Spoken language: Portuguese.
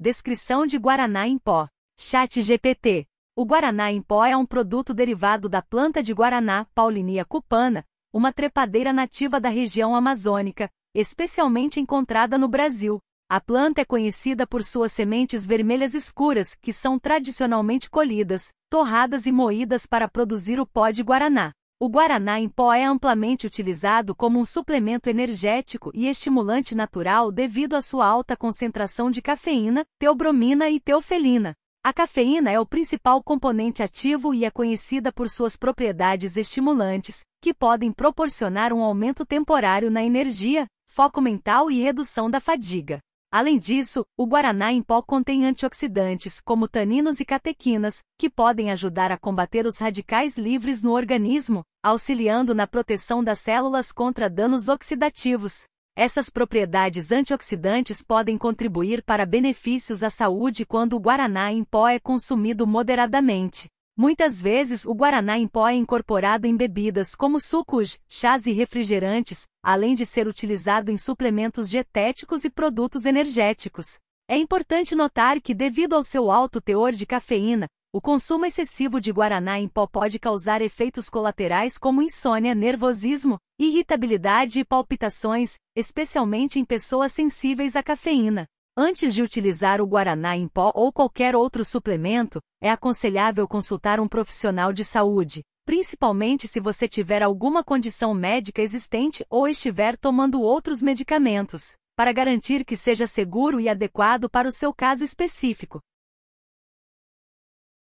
Descrição de Guaraná em pó. Chat GPT. O Guaraná em pó é um produto derivado da planta de Guaraná, Paulinia cupana, uma trepadeira nativa da região amazônica, especialmente encontrada no Brasil. A planta é conhecida por suas sementes vermelhas escuras, que são tradicionalmente colhidas, torradas e moídas para produzir o pó de guaraná. O guaraná em pó é amplamente utilizado como um suplemento energético e estimulante natural devido à sua alta concentração de cafeína, teobromina e teofelina. A cafeína é o principal componente ativo e é conhecida por suas propriedades estimulantes, que podem proporcionar um aumento temporário na energia, foco mental e redução da fadiga. Além disso, o guaraná em pó contém antioxidantes, como taninos e catequinas, que podem ajudar a combater os radicais livres no organismo, auxiliando na proteção das células contra danos oxidativos. Essas propriedades antioxidantes podem contribuir para benefícios à saúde quando o guaraná em pó é consumido moderadamente. Muitas vezes o guaraná em pó é incorporado em bebidas como sucos, chás e refrigerantes, além de ser utilizado em suplementos dietéticos e produtos energéticos. É importante notar que, devido ao seu alto teor de cafeína, o consumo excessivo de guaraná em pó pode causar efeitos colaterais como insônia, nervosismo, irritabilidade e palpitações, especialmente em pessoas sensíveis à cafeína. Antes de utilizar o guaraná em pó ou qualquer outro suplemento, é aconselhável consultar um profissional de saúde, principalmente se você tiver alguma condição médica existente ou estiver tomando outros medicamentos, para garantir que seja seguro e adequado para o seu caso específico.